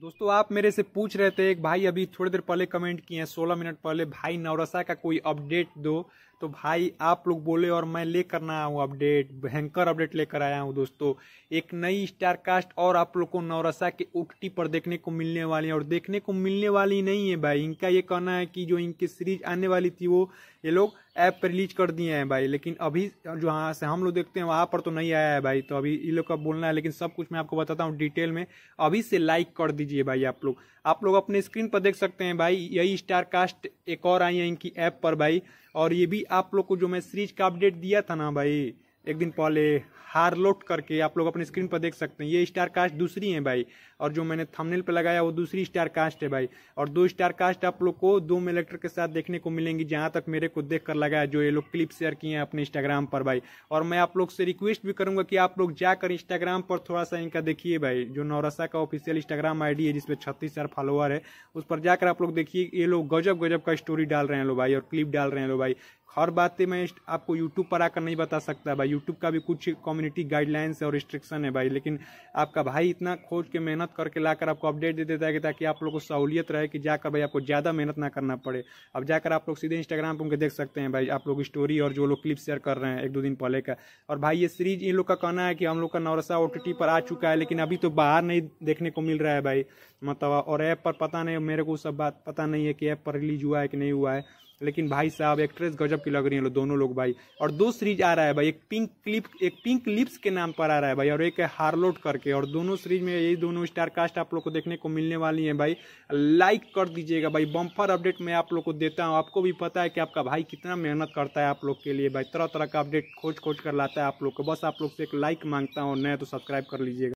दोस्तों आप मेरे से पूछ रहे थे एक भाई अभी थोड़ी देर पहले कमेंट किए हैं सोलह मिनट पहले भाई नवरसा का कोई अपडेट दो तो भाई आप लोग बोले और मैं लेकर ना आया हूँ अपडेट भयंकर अपडेट लेकर आया हूँ दोस्तों एक नई स्टार कास्ट और आप लोग को नवरसा के उकटी पर देखने को मिलने वाली है और देखने को मिलने वाली नहीं है भाई इनका ये कहना है कि जो इनकी सीरीज आने वाली थी वो ये लोग ऐप पर रिलीज कर दिए हैं भाई लेकिन अभी जो यहाँ से हम लोग देखते हैं वहाँ पर तो नहीं आया है भाई तो अभी ये लोग का बोलना है लेकिन सब कुछ मैं आपको बताता हूँ डिटेल में अभी से लाइक कर दीजिए लीजिए भाई आप लोग आप लोग अपने स्क्रीन पर देख सकते हैं भाई यही स्टार कास्ट एक और आई है इनकी ऐप पर भाई और ये भी आप लोग को जो मैं सीरीज का अपडेट दिया था ना भाई एक दिन पहले हार लोट करके आप लोग अपने स्क्रीन पर देख सकते हैं ये स्टार कास्ट दूसरी है भाई और जो मैंने थंबनेल पे लगाया वो दूसरी स्टार कास्ट है भाई और दो स्टार कास्ट आप लोग को दो मेलेक्टर के साथ देखने को मिलेंगी जहाँ तक मेरे को देख कर लगाया जो ये लोग क्लिप शेयर किए हैं अपने इंस्टाग्राम पर भाई और मैं आप लोग से रिक्वेस्ट भी करूँगा कि आप लोग जाकर इंस्टाग्राम पर थोड़ा सा इनका देखिए भाई जो नौरसा का ऑफिशियल इंस्टाग्राम आई है जिसपे छत्तीस हज़ार फॉलोअर है उस पर जाकर आप लोग देखिए ये लोग गजब गजब का स्टोरी डाल रहे हैं लो भाई और क्लिप डाल रहे हैं लो भाई हर बातें मैं आपको यूट्यूब पर आकर नहीं बता सकता भाई यूट्यूब का भी कुछ कम्युनिटी गाइडलाइंस और रिस्ट्रिक्शन है भाई लेकिन आपका भाई इतना खोज के मेहनत करके लाकर आपको अपडेट दे देता है ताकि आप लोगों को सहूलियत रहे कि जाकर भाई आपको ज़्यादा मेहनत ना करना पड़े अब जाकर आप लोग सीधे इंस्टाग्राम पर उनके देख सकते हैं भाई आप लोग स्टोरी और जो लोग क्लिप शेयर कर रहे हैं एक दो दिन पहले का और भाई ये सीरीज इन लोग का कहना है कि हम लोग का नौरसा ओ पर आ चुका है लेकिन अभी तो बाहर नहीं देखने को मिल रहा है भाई मतलब और ऐप पर पता नहीं मेरे को सब बात पता नहीं है कि ऐप पर रिलीज हुआ है कि नहीं हुआ है लेकिन भाई साहब एक्ट्रेस गजब की लग रही है लो दोनों लोग भाई और दो सीरीज आ रहा है भाई एक पिंक क्लिप एक पिंक लिप्स के नाम पर आ रहा है भाई और एक है हारलोट करके और दोनों सीरीज में यही दोनों स्टार कास्ट आप लोग को देखने को मिलने वाली है भाई लाइक कर दीजिएगा भाई बम्फर अपडेट मैं आप लोग को देता हूँ आपको भी पता है कि आपका भाई कितना मेहनत करता है आप लोग के लिए भाई तरह तरह का अपडेट खोज खोज कर लाता है आप लोग को बस आप लोग से एक लाइक मांगता हूँ नया तो सब्सक्राइब कर लीजिएगा